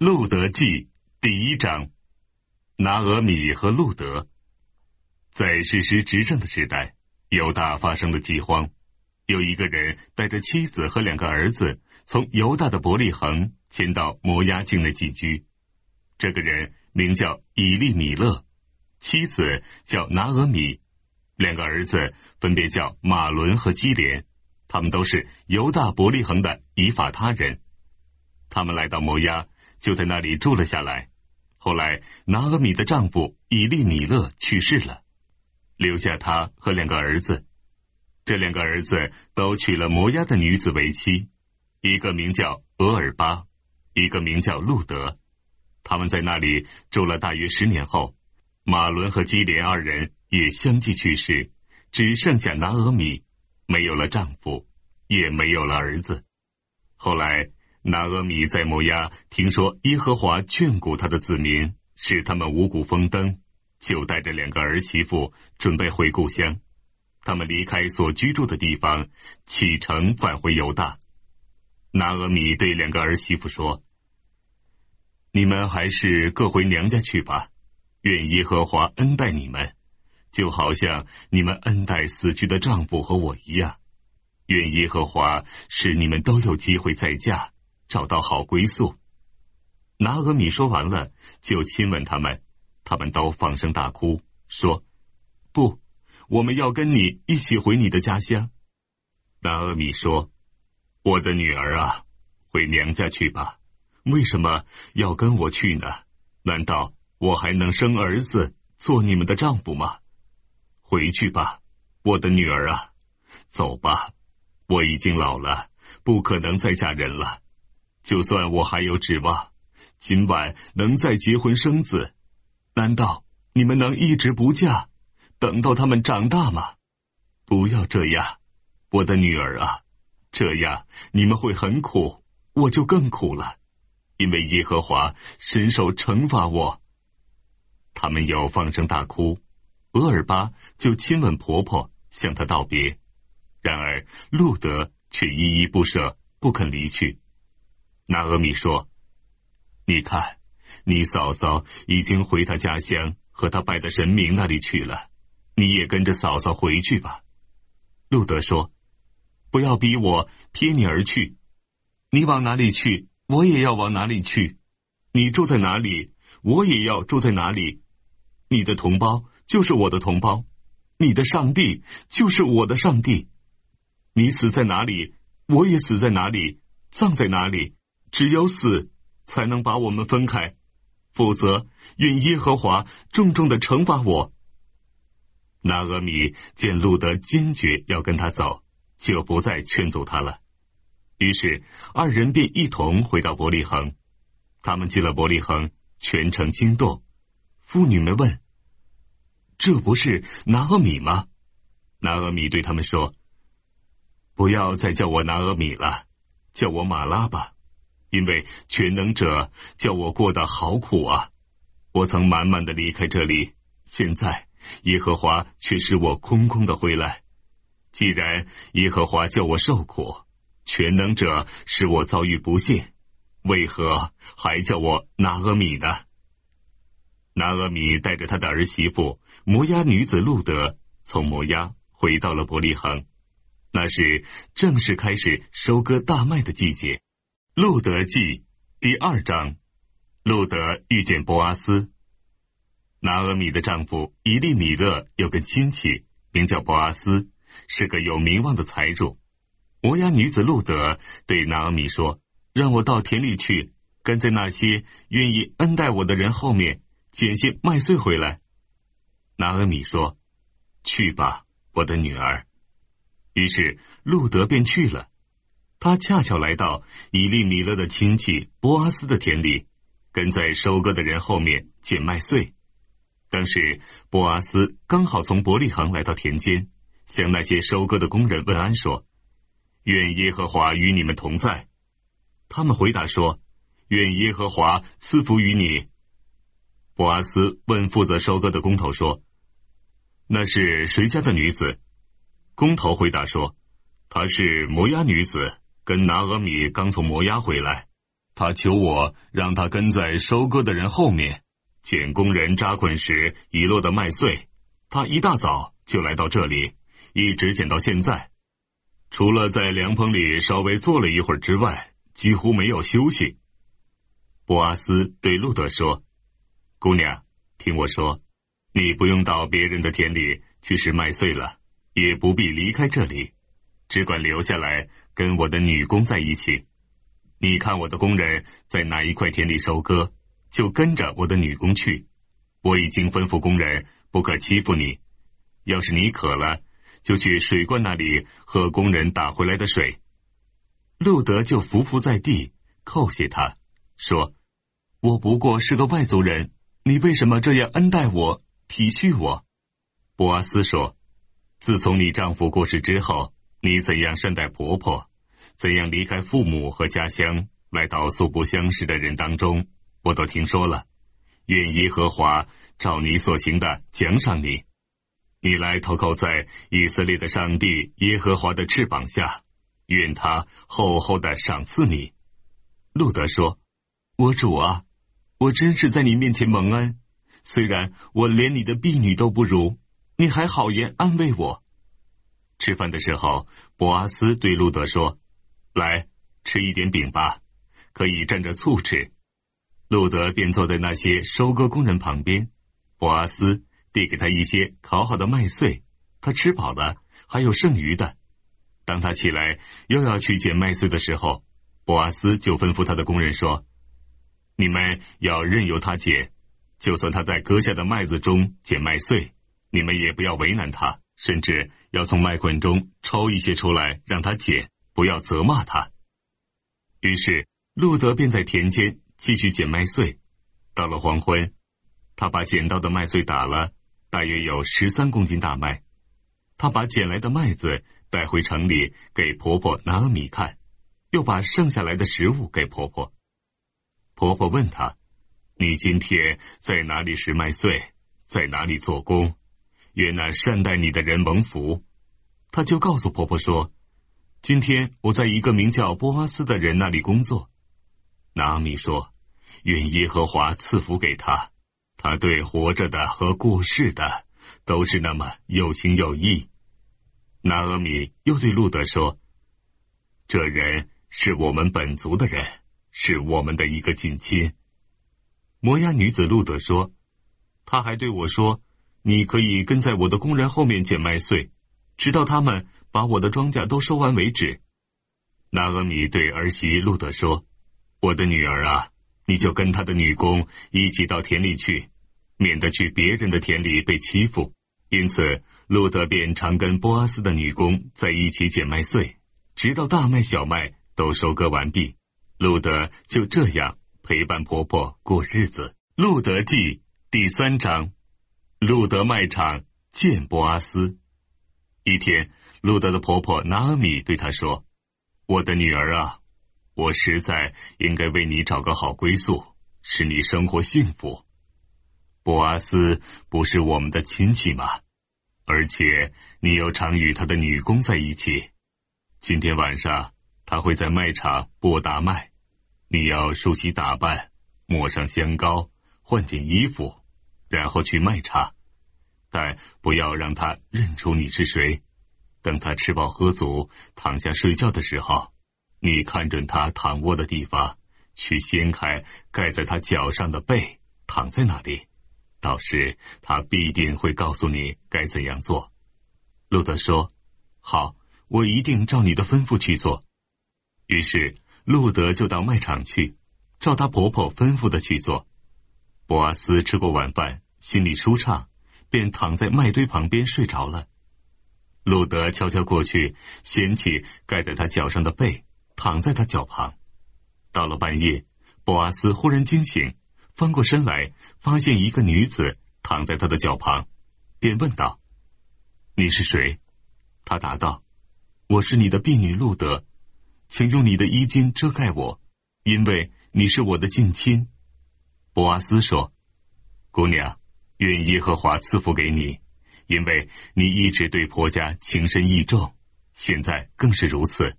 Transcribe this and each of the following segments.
《路德记》第一章：拿俄米和路德，在事实执政的时代，犹大发生了饥荒。有一个人带着妻子和两个儿子，从犹大的伯利恒迁到摩押境内寄居。这个人名叫以利米勒，妻子叫拿俄米，两个儿子分别叫马伦和基连，他们都是犹大伯利恒的以法他人。他们来到摩押。就在那里住了下来。后来，拿俄米的丈夫以利米勒去世了，留下他和两个儿子。这两个儿子都娶了摩押的女子为妻，一个名叫俄尔巴，一个名叫路德。他们在那里住了大约十年后，马伦和基连二人也相继去世，只剩下拿俄米，没有了丈夫，也没有了儿子。后来。拿阿米在摩押听说耶和华眷顾他的子民，使他们五谷丰登，就带着两个儿媳妇准备回故乡。他们离开所居住的地方，启程返回犹大。拿阿米对两个儿媳妇说：“你们还是各回娘家去吧，愿耶和华恩待你们，就好像你们恩待死去的丈夫和我一样，愿耶和华使你们都有机会再嫁。”找到好归宿，拿俄米说完了，就亲吻他们，他们都放声大哭，说：“不，我们要跟你一起回你的家乡。”拿俄米说：“我的女儿啊，回娘家去吧，为什么要跟我去呢？难道我还能生儿子做你们的丈夫吗？回去吧，我的女儿啊，走吧，我已经老了，不可能再嫁人了。”就算我还有指望，今晚能再结婚生子，难道你们能一直不嫁，等到他们长大吗？不要这样，我的女儿啊，这样你们会很苦，我就更苦了，因为耶和华伸手惩罚我。他们要放声大哭，俄尔巴就亲吻婆婆，向她道别。然而路德却依依不舍，不肯离去。那阿米说：“你看，你嫂嫂已经回她家乡和她拜的神明那里去了。你也跟着嫂嫂回去吧。”路德说：“不要逼我撇你而去。你往哪里去，我也要往哪里去；你住在哪里，我也要住在哪里。你的同胞就是我的同胞，你的上帝就是我的上帝。你死在哪里，我也死在哪里，葬在哪里。”只有死才能把我们分开，否则愿耶和华重重的惩罚我。拿俄米见路德坚决要跟他走，就不再劝阻他了。于是二人便一同回到伯利恒。他们进了伯利恒，全城惊动。妇女们问：“这不是拿俄米吗？”拿俄米对他们说：“不要再叫我拿俄米了，叫我马拉吧。”因为全能者叫我过得好苦啊，我曾满满的离开这里，现在耶和华却使我空空的回来。既然耶和华叫我受苦，全能者使我遭遇不幸，为何还叫我拿阿米呢？拿阿米带着他的儿媳妇摩押女子路德从摩押回到了伯利恒，那是正式开始收割大麦的季节。《路德记》第二章，路德遇见博阿斯。拿俄米的丈夫伊利米勒有个亲戚，名叫博阿斯，是个有名望的财主。摩押女子路德对拿俄米说：“让我到田里去，跟在那些愿意恩待我的人后面，捡些麦穗回来。”拿俄米说：“去吧，我的女儿。”于是路德便去了。他恰巧来到以利米勒的亲戚波阿斯的田里，跟在收割的人后面捡麦穗。当时波阿斯刚好从伯利恒来到田间，向那些收割的工人问安说：“愿耶和华与你们同在。”他们回答说：“愿耶和华赐福于你。”波阿斯问负责收割的工头说：“那是谁家的女子？”工头回答说：“她是摩押女子。”跟拿俄米刚从磨崖回来，他求我让他跟在收割的人后面捡工人扎捆时遗落的麦穗。他一大早就来到这里，一直捡到现在，除了在凉棚里稍微坐了一会儿之外，几乎没有休息。波阿斯对路德说：“姑娘，听我说，你不用到别人的田里去拾麦穗了，也不必离开这里。”只管留下来跟我的女工在一起。你看我的工人在哪一块田里收割，就跟着我的女工去。我已经吩咐工人不可欺负你。要是你渴了，就去水罐那里喝工人打回来的水。路德就伏伏在地叩谢他说：“我不过是个外族人，你为什么这样恩待我、体恤我？”博阿斯说：“自从你丈夫过世之后。”你怎样善待婆婆？怎样离开父母和家乡，来到素不相识的人当中？我都听说了。愿耶和华照你所行的奖赏你。你来投靠在以色列的上帝耶和华的翅膀下，愿他厚厚的赏赐你。路德说：“我主啊，我真是在你面前蒙恩，虽然我连你的婢女都不如，你还好言安慰我。”吃饭的时候，博阿斯对路德说：“来，吃一点饼吧，可以蘸着醋吃。”路德便坐在那些收割工人旁边，博阿斯递给他一些烤好的麦穗。他吃饱了，还有剩余的。当他起来又要去捡麦穗的时候，博阿斯就吩咐他的工人说：“你们要任由他捡，就算他在割下的麦子中捡麦穗，你们也不要为难他。”甚至要从麦捆中抽一些出来让他捡，不要责骂他。于是路德便在田间继续捡麦穗。到了黄昏，他把捡到的麦穗打了，大约有十三公斤大麦。他把捡来的麦子带回城里给婆婆拿了米看，又把剩下来的食物给婆婆。婆婆问他：“你今天在哪里拾麦穗，在哪里做工？”约那善待你的人蒙福，他就告诉婆婆说：“今天我在一个名叫波阿斯的人那里工作。”拿米说：“愿耶和华赐福给他，他对活着的和过世的都是那么有情有义。”拿阿米又对路德说：“这人是我们本族的人，是我们的一个近亲。”摩押女子路德说：“他还对我说。”你可以跟在我的工人后面捡麦穗，直到他们把我的庄稼都收完为止。拿俄米对儿媳路德说：“我的女儿啊，你就跟她的女工一起到田里去，免得去别人的田里被欺负。”因此，路德便常跟波阿斯的女工在一起捡麦穗，直到大麦、小麦都收割完毕。路德就这样陪伴婆婆过日子。路德记第三章。路德卖场见波阿斯。一天，路德的婆婆纳米对她说：“我的女儿啊，我实在应该为你找个好归宿，使你生活幸福。波阿斯不是我们的亲戚吗？而且你又常与他的女工在一起。今天晚上他会在卖场布达卖，你要梳洗打扮，抹上香膏，换件衣服。”然后去卖茶，但不要让他认出你是谁。等他吃饱喝足、躺下睡觉的时候，你看准他躺卧的地方，去掀开盖在他脚上的被，躺在那里，到时他必定会告诉你该怎样做。路德说：“好，我一定照你的吩咐去做。”于是路德就到卖场去，照他婆婆吩咐的去做。博阿斯吃过晚饭，心里舒畅，便躺在麦堆旁边睡着了。路德悄悄过去，掀起盖在他脚上的被，躺在他脚旁。到了半夜，博阿斯忽然惊醒，翻过身来，发现一个女子躺在他的脚旁，便问道：“你是谁？”他答道：“我是你的婢女路德，请用你的衣襟遮盖我，因为你是我的近亲。”博阿斯说：“姑娘，愿耶和华赐福给你，因为你一直对婆家情深意重，现在更是如此。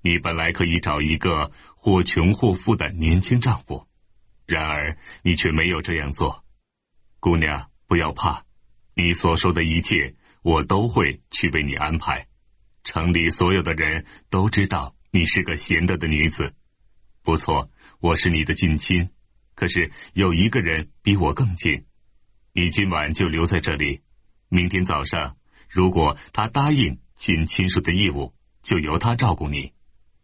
你本来可以找一个或穷或富的年轻丈夫，然而你却没有这样做。姑娘，不要怕，你所说的一切我都会去为你安排。城里所有的人都知道你是个贤德的女子。不错，我是你的近亲。”可是有一个人比我更近，你今晚就留在这里。明天早上，如果他答应尽亲属的义务，就由他照顾你；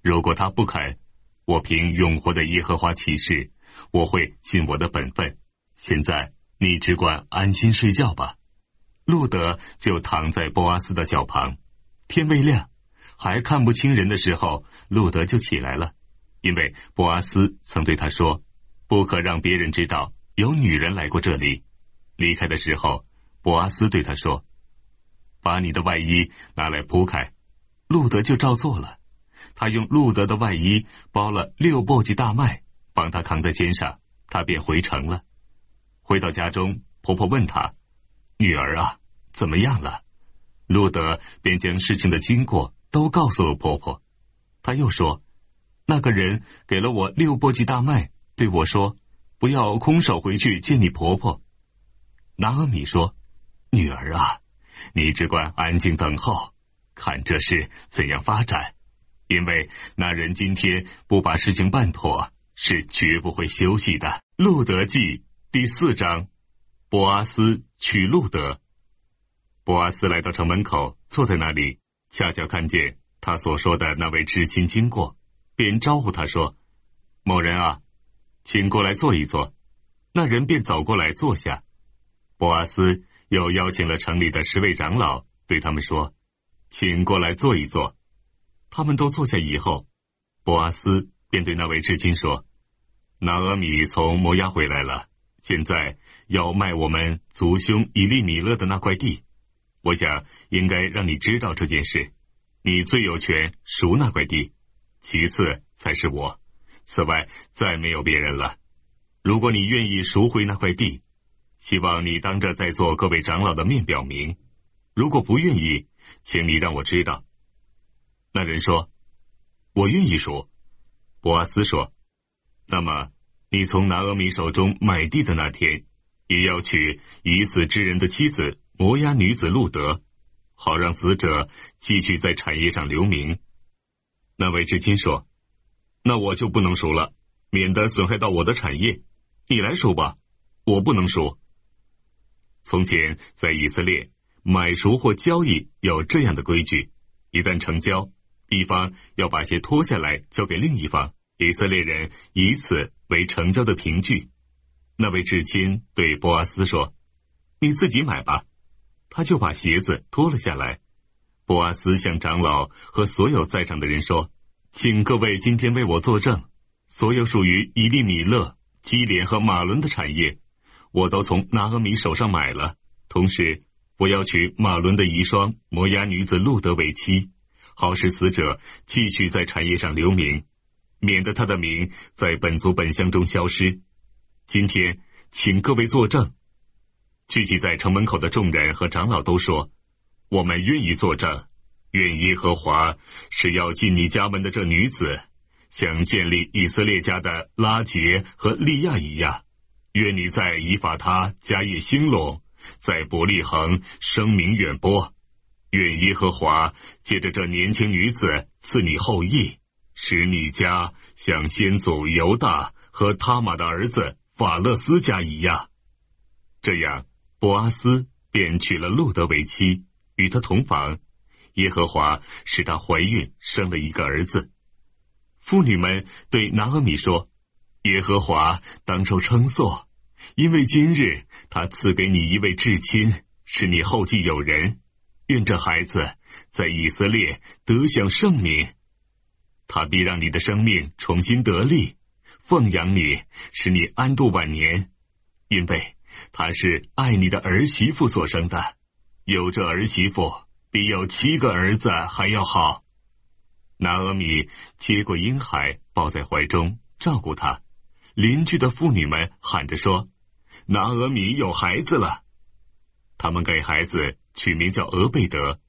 如果他不肯，我凭永活的耶和华启示，我会尽我的本分。现在你只管安心睡觉吧。路德就躺在波阿斯的脚旁，天未亮，还看不清人的时候，路德就起来了，因为波阿斯曾对他说。不可让别人知道有女人来过这里。离开的时候，博阿斯对他说：“把你的外衣拿来铺开。”路德就照做了。他用路德的外衣包了六簸箕大麦，帮他扛在肩上，他便回城了。回到家中，婆婆问他：“女儿啊，怎么样了？”路德便将事情的经过都告诉了婆婆。他又说：“那个人给了我六簸箕大麦。”对我说：“不要空手回去见你婆婆。”阿米说：“女儿啊，你只管安静等候，看这事怎样发展。因为那人今天不把事情办妥，是绝不会休息的。”《路德记》第四章，伯阿斯娶路德。伯阿斯来到城门口，坐在那里，恰巧看见他所说的那位知亲经过，便招呼他说：“某人啊。”请过来坐一坐，那人便走过来坐下。博阿斯又邀请了城里的十位长老，对他们说：“请过来坐一坐。”他们都坐下以后，博阿斯便对那位至亲说：“拿俄米从摩押回来了，现在要卖我们族兄以利米勒的那块地。我想应该让你知道这件事，你最有权赎那块地，其次才是我。”此外，再没有别人了。如果你愿意赎回那块地，希望你当着在座各位长老的面表明；如果不愿意，请你让我知道。那人说：“我愿意赎。”博阿斯说：“那么，你从拿俄米手中买地的那天，也要娶已死之人的妻子摩押女子路德，好让死者继续在产业上留名。”那位至亲说。那我就不能收了，免得损害到我的产业。你来收吧，我不能收。从前在以色列买赎或交易有这样的规矩：一旦成交，一方要把鞋脱下来交给另一方。以色列人以此为成交的凭据。那位至亲对波阿斯说：“你自己买吧。”他就把鞋子脱了下来。波阿斯向长老和所有在场的人说。请各位今天为我作证，所有属于伊利米勒、基连和马伦的产业，我都从拿阿米手上买了。同时，我要娶马伦的遗孀摩押女子路德为妻，好使死者继续在产业上留名，免得他的名在本族本乡中消失。今天，请各位作证。聚集在城门口的众人和长老都说：“我们愿意作证。”愿耶和华是要进你家门的这女子，像建立以色列家的拉结和利亚一样。愿你在以法他家业兴隆，在伯利恒声名远播。愿耶和华借着这年轻女子赐你后裔，使你家像先祖犹大和他玛的儿子法勒斯家一样。这样，博阿斯便娶了路德为妻，与他同房。耶和华使她怀孕，生了一个儿子。妇女们对拿阿米说：“耶和华当受称颂，因为今日他赐给你一位至亲，是你后继有人。愿这孩子在以色列得享盛名，他必让你的生命重新得力，奉养你，使你安度晚年。因为他是爱你的儿媳妇所生的，有这儿媳妇。”比有七个儿子还要好。拿俄米接过婴孩，抱在怀中照顾他。邻居的妇女们喊着说：“拿俄米有孩子了。”他们给孩子取名叫俄贝德。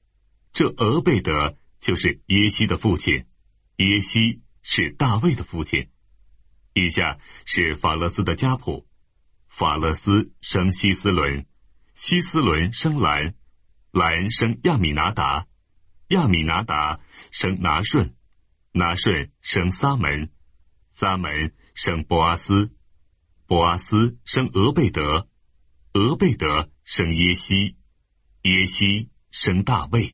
这俄贝德就是耶西的父亲，耶西是大卫的父亲。以下是法勒斯的家谱：法勒斯生希斯伦，希斯伦生兰。兰生亚米拿达，亚米拿达生拿顺，拿顺生撒门，撒门生博阿斯，博阿斯生俄贝德，俄贝德生耶西，耶西生大卫。